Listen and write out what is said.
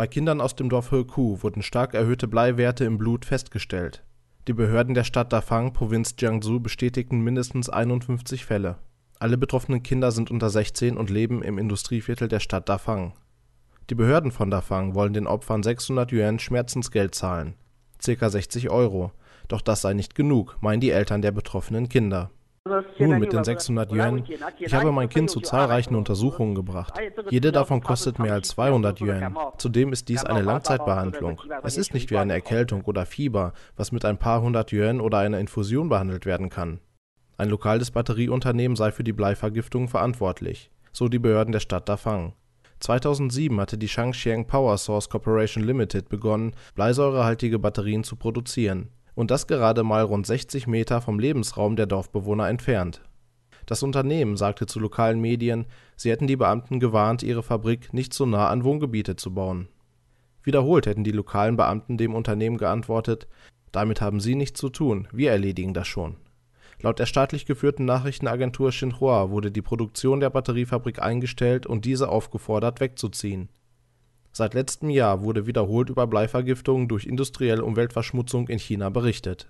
Bei Kindern aus dem Dorf Höku wurden stark erhöhte Bleiwerte im Blut festgestellt. Die Behörden der Stadt Dafang, Provinz Jiangsu, bestätigten mindestens 51 Fälle. Alle betroffenen Kinder sind unter 16 und leben im Industrieviertel der Stadt Dafang. Die Behörden von Dafang wollen den Opfern 600 Yuan Schmerzensgeld zahlen, ca. 60 Euro. Doch das sei nicht genug, meinen die Eltern der betroffenen Kinder nun, uh, mit den 600 Yuan, ich habe mein Kind zu zahlreichen Untersuchungen gebracht. Jede davon kostet mehr als 200 Yuan. Zudem ist dies eine Langzeitbehandlung. Es ist nicht wie eine Erkältung oder Fieber, was mit ein paar hundert Yuan oder einer Infusion behandelt werden kann. Ein lokales Batterieunternehmen sei für die Bleivergiftung verantwortlich, so die Behörden der Stadt Dafang. 2007 hatte die Changxiang Power Source Corporation Limited begonnen, bleisäurehaltige Batterien zu produzieren und das gerade mal rund 60 Meter vom Lebensraum der Dorfbewohner entfernt. Das Unternehmen sagte zu lokalen Medien, sie hätten die Beamten gewarnt, ihre Fabrik nicht so nah an Wohngebiete zu bauen. Wiederholt hätten die lokalen Beamten dem Unternehmen geantwortet, damit haben sie nichts zu tun, wir erledigen das schon. Laut der staatlich geführten Nachrichtenagentur Xinhua wurde die Produktion der Batteriefabrik eingestellt und diese aufgefordert, wegzuziehen Seit letztem Jahr wurde wiederholt über Bleivergiftungen durch industrielle Umweltverschmutzung in China berichtet